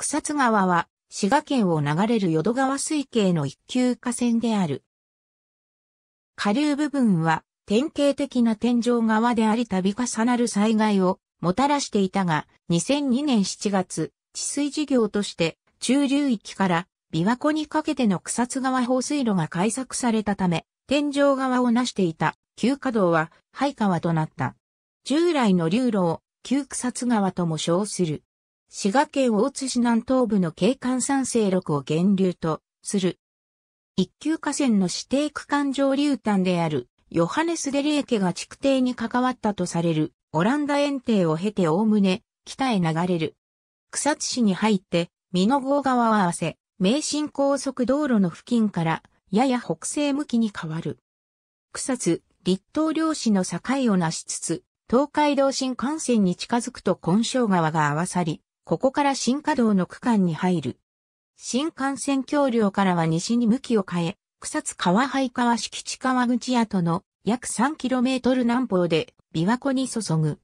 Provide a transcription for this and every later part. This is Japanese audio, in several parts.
草津川は、滋賀県を流れる淀川水系の一級河川である。下流部分は、典型的な天井川であり度重なる災害をもたらしていたが、2002年7月、治水事業として中流域から琵琶湖にかけての草津川放水路が開削されたため、天井川をなしていた旧河道は廃川となった。従来の流路を旧草津川とも称する。滋賀県大津市南東部の景観三省六を源流とする。一級河川の指定区間上流端であるヨハネス・デレー家が築堤に関わったとされるオランダ園庭を経ておおむね北へ流れる。草津市に入って、美濃郷川を合わせ、名神高速道路の付近からやや北西向きに変わる。草津、立東漁師の境をなしつつ、東海道新幹線に近づくと根性川が合わさり、ここから新稼働の区間に入る。新幹線橋梁からは西に向きを変え、草津川廃川敷地川口跡の約 3km 南方で琵琶湖に注ぐ。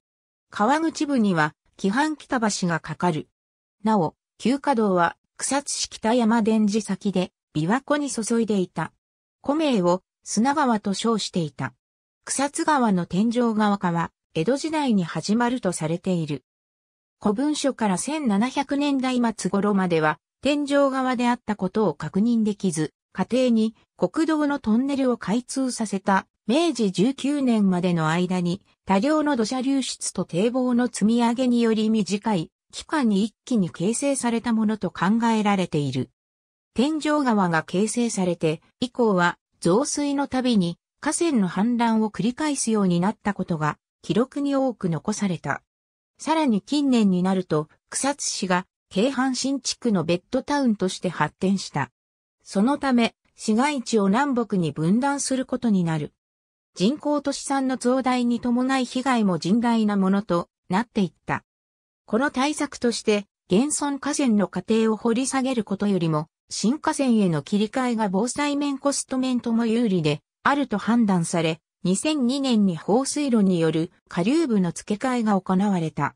川口部には、紀半北橋がかかる。なお、旧稼働は草津市北山電磁先で琵琶湖に注いでいた。湖名を砂川と称していた。草津川の天井川かは江戸時代に始まるとされている。古文書から1700年代末頃までは天井側であったことを確認できず、家庭に国道のトンネルを開通させた明治19年までの間に多量の土砂流出と堤防の積み上げにより短い期間に一気に形成されたものと考えられている。天井川が形成されて以降は増水のたびに河川の氾濫を繰り返すようになったことが記録に多く残された。さらに近年になると、草津市が京阪新地区のベッドタウンとして発展した。そのため、市街地を南北に分断することになる。人口都市産の増大に伴い被害も甚大なものとなっていった。この対策として、現存河川の過程を掘り下げることよりも、新河川への切り替えが防災面コスト面とも有利で、あると判断され、2002年に放水路による下流部の付け替えが行われた。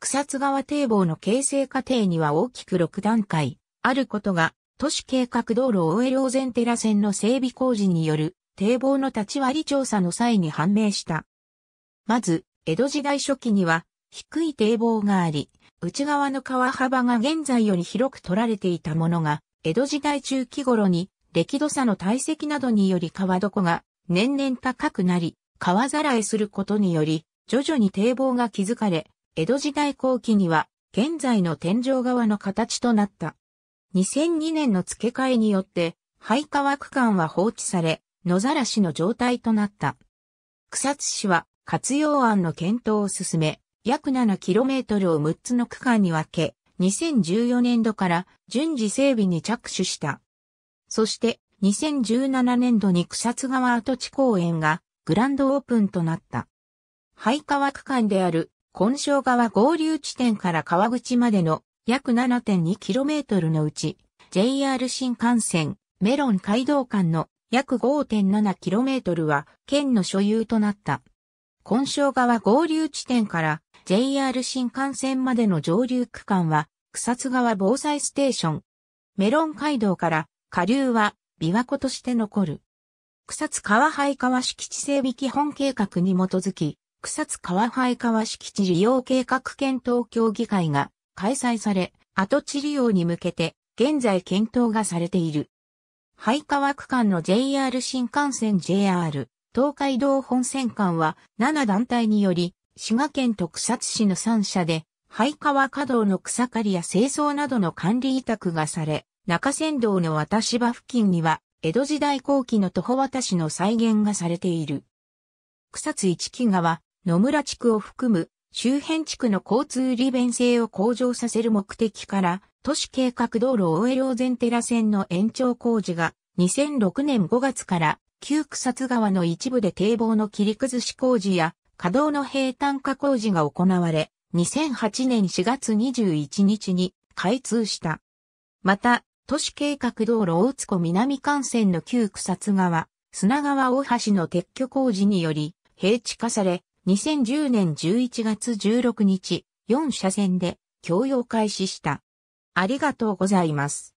草津川堤防の形成過程には大きく6段階あることが、都市計画道路大江両前寺線の整備工事による堤防の立ち割り調査の際に判明した。まず、江戸時代初期には低い堤防があり、内側の川幅が現在より広く取られていたものが、江戸時代中期頃に、歴土差の堆積などにより川床が年々高くなり、川ざらいすることにより、徐々に堤防が築かれ、江戸時代後期には、現在の天井側の形となった。2002年の付け替えによって、廃川区間は放置され、野ざらしの状態となった。草津市は活用案の検討を進め、約 7km を6つの区間に分け、2014年度から順次整備に着手した。そして、2017年度に草津川跡地公園がグランドオープンとなった。廃川区間である根性川合流地点から川口までの約 7.2km のうち JR 新幹線メロン街道間の約 5.7km は県の所有となった。根性川合流地点から JR 新幹線までの上流区間は草津川防災ステーション。メロン街道から下流は琵琶湖として残る。草津川廃川敷地整備基本計画に基づき、草津川廃川敷地利用計画検討協議会が開催され、跡地利用に向けて現在検討がされている。廃川区間の JR 新幹線 JR 東海道本線間は7団体により滋賀県と草津市の3社で廃川稼働の草刈りや清掃などの管理委託がされ、中山道の渡し場付近には、江戸時代後期の徒歩渡しの再現がされている。草津一木川、野村地区を含む周辺地区の交通利便性を向上させる目的から、都市計画道路大江両前寺線の延長工事が2006年5月から旧草津川の一部で堤防の切り崩し工事や稼働の平坦化工事が行われ、2008年4月21日に開通した。また、都市計画道路大津湖南幹線の旧草津川、砂川大橋の撤去工事により、平地化され、2010年11月16日、4車線で、共用開始した。ありがとうございます。